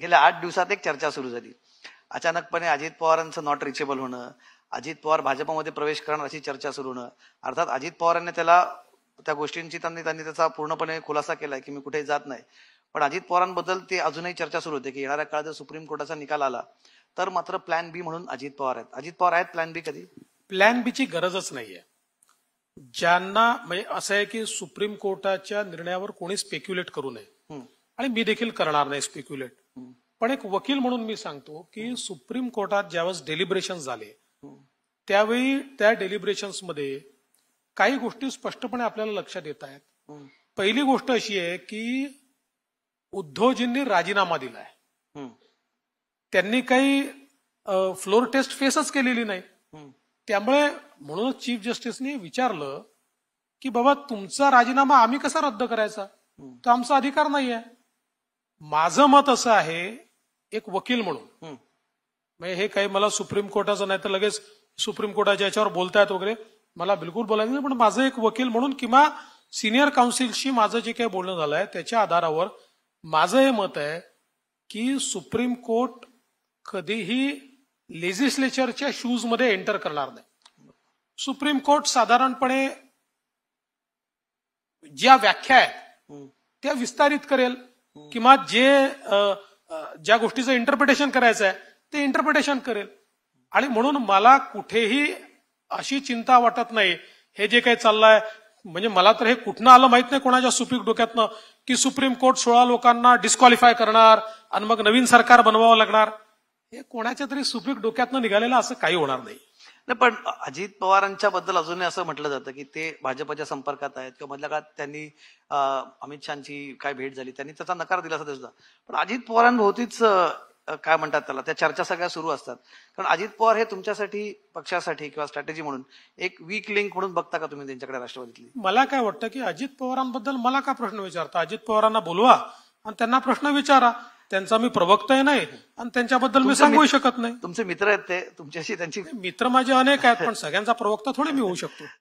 गेल्या आठ दिवसात एक चर्चा सुरू झाली अचानकपणे अजित पवारांचं नॉट रिचेबल होणं अजित पवार भाजपमध्ये प्रवेश करणार अशी चर्चा सुरू होणं अर्थात अजित पवारांनी त्याला त्या गोष्टींची त्यांनी त्यांनी त्याचा पूर्णपणे खुलासा केला की मी कुठे जात नाही पण अजित पवारांबद्दल ते अजूनही चर्चा सुरू होते की येणाऱ्या काळात जर सुप्रीम कोर्टाचा निकाल आला तर मात्र प्लॅन बी म्हणून अजित पवार आहेत अजित पवार आहेत प्लॅन बी कधी प्लॅन बीची गरजच नाहीये ज्यांना म्हणजे असं आहे की सुप्रीम कोर्टाच्या निर्णयावर कोणी स्पेक्युलेट करू नये आणि मी देखील करणार नाही स्पेक्युलेट पण एक वकील म्हणून मी सांगतो की सुप्रीम कोर्टात ज्यावेळेस डेलिब्रेशन झाले हो. त्यावेळी त्या डेलिब्रेशन मध्ये काही गोष्टी स्पष्टपणे आपल्याला लक्षात येत आहेत हो. पहिली गोष्ट अशी आहे की उद्धवजींनी राजीनामा दिलाय हो. त्यांनी काही फ्लोर टेस्ट फेसच केलेली नाही त्यामुळे म्हणूनच चीफ जस्टिसने विचारलं की बाबा तुमचा राजीनामा आम्ही कसा रद्द करायचा तो आमचा अधिकार नाही आहे माझं मत असं आहे एक वकील म्हणून म्हणजे हे काही मला सुप्रीम कोर्टाचं नाही तर लगेच सुप्रीम कोर्टाच्या याच्यावर बोलतायत वगैरे मला बिलकुल बोलायचं नाही पण माझं एक वकील म्हणून किंवा सिनियर काउन्सिलशी माझं जे काही बोलणं झालंय त्याच्या आधारावर माझं हे मत आहे की सुप्रीम कोर्ट कधीही लेजिस्लेचरच्या शूज मध्ये एंटर करणार नाही सुप्रीम कोर्ट साधारणपणे ज्या व्याख्या आहेत त्या विस्तारित करेल किंवा जे ज्या गोष्टीचं इंटरप्रिटेशन करायचं आहे ते इंटरप्रिटेशन करेल आणि म्हणून मला कुठेही अशी चिंता वाटत नाही हे जे काही चाललंय म्हणजे मला तर हे कुठनं आलं माहित नाही कोणाच्या सुपीक डोक्यातनं की सुप्रीम कोर्ट सोळा लोकांना डिस्क्वालिफाय करणार आणि मग नवीन सरकार बनवावं लागणार हे कोणाच्या तरी सुपीक डोक्यातनं निघालेलं असं काही होणार नाही नाही पण अजित पवारांच्या बद्दल अजूनही असं म्हटलं जातं की ते भाजपच्या संपर्कात आहेत किंवा मधल्या काळात त्यांनी अमित शहाची काय भेट झाली त्यांनी त्याचा नकार दिला असं सुद्धा पण अजित पवारांभोवतीच काय म्हणतात त्याला त्या चर्चा सगळ्या सुरू असतात कारण अजित पवार हे तुमच्यासाठी पक्षासाठी किंवा स्ट्रॅटेजी म्हणून एक वीक लिंक म्हणून बघता का तुम्ही त्यांच्याकडे राष्ट्रवादीतली मला काय वाटतं की अजित पवारांबद्दल मला का प्रश्न विचारता अजित पवारांना बोलवा आणि त्यांना प्रश्न विचारा त्यांचा मी प्रवक्ता नाही आणि त्यांच्याबद्दल मी सांगू शकत नाही तुमचे मित्र आहेत ते तुमच्याशी त्यांची मित्र माझे अनेक आहेत पण सगळ्यांचा प्रवक्ता थोडी मी होऊ शकतो